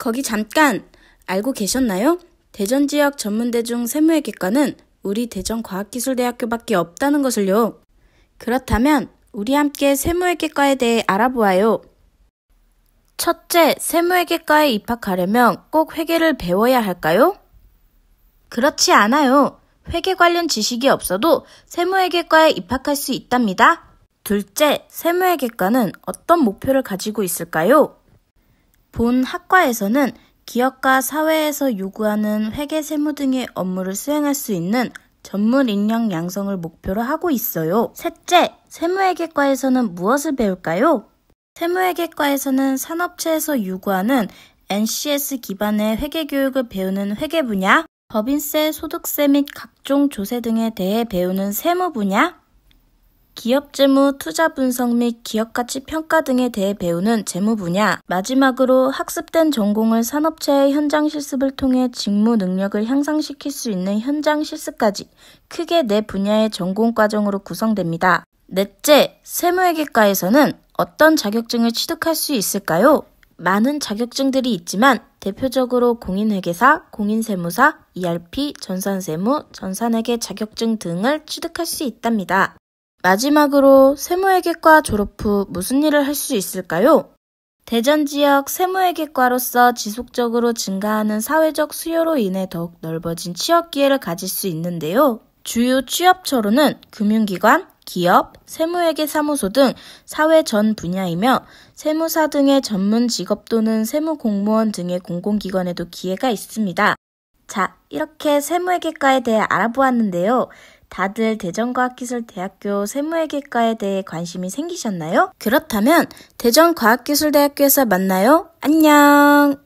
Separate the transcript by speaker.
Speaker 1: 거기 잠깐! 알고 계셨나요? 대전 지역 전문대중 세무회계과는 우리 대전과학기술대학교밖에 없다는 것을요. 그렇다면 우리 함께 세무회계과에 대해 알아보아요. 첫째, 세무회계과에 입학하려면 꼭 회계를 배워야 할까요? 그렇지 않아요. 회계 관련 지식이 없어도 세무회계과에 입학할 수 있답니다. 둘째, 세무회계과는 어떤 목표를 가지고 있을까요? 본 학과에서는 기업과 사회에서 요구하는 회계 세무 등의 업무를 수행할 수 있는 전문 인력 양성을 목표로 하고 있어요. 셋째, 세무회계과에서는 무엇을 배울까요? 세무회계과에서는 산업체에서 요구하는 NCS 기반의 회계 교육을 배우는 회계 분야, 법인세, 소득세 및 각종 조세 등에 대해 배우는 세무 분야, 기업 재무, 투자 분석 및 기업 가치 평가 등에 대해 배우는 재무 분야. 마지막으로 학습된 전공을 산업체의 현장 실습을 통해 직무 능력을 향상시킬 수 있는 현장 실습까지 크게 네 분야의 전공 과정으로 구성됩니다. 넷째, 세무회계과에서는 어떤 자격증을 취득할 수 있을까요? 많은 자격증들이 있지만 대표적으로 공인회계사, 공인세무사, ERP, 전산세무, 전산회계 자격증 등을 취득할 수 있답니다. 마지막으로 세무회계과 졸업 후 무슨 일을 할 수 있을까요? 대전 지역 세무회계과로서 지속적으로 증가하는 사회적 수요로 인해 더욱 넓어진 취업 기회를 가질 수 있는데요. 주요 취업처로는 금융기관, 기업, 세무회계 사무소 등 사회 전 분야이며 세무사 등의 전문 직업 또는 세무공무원 등의 공공기관에도 기회가 있습니다. 자, 이렇게 세무회계과에 대해 알아보았는데요. 다들 대전과학기술대학교 세무회계과에 대해 관심이 생기셨나요? 그렇다면 대전과학기술대학교에서 만나요. 안녕!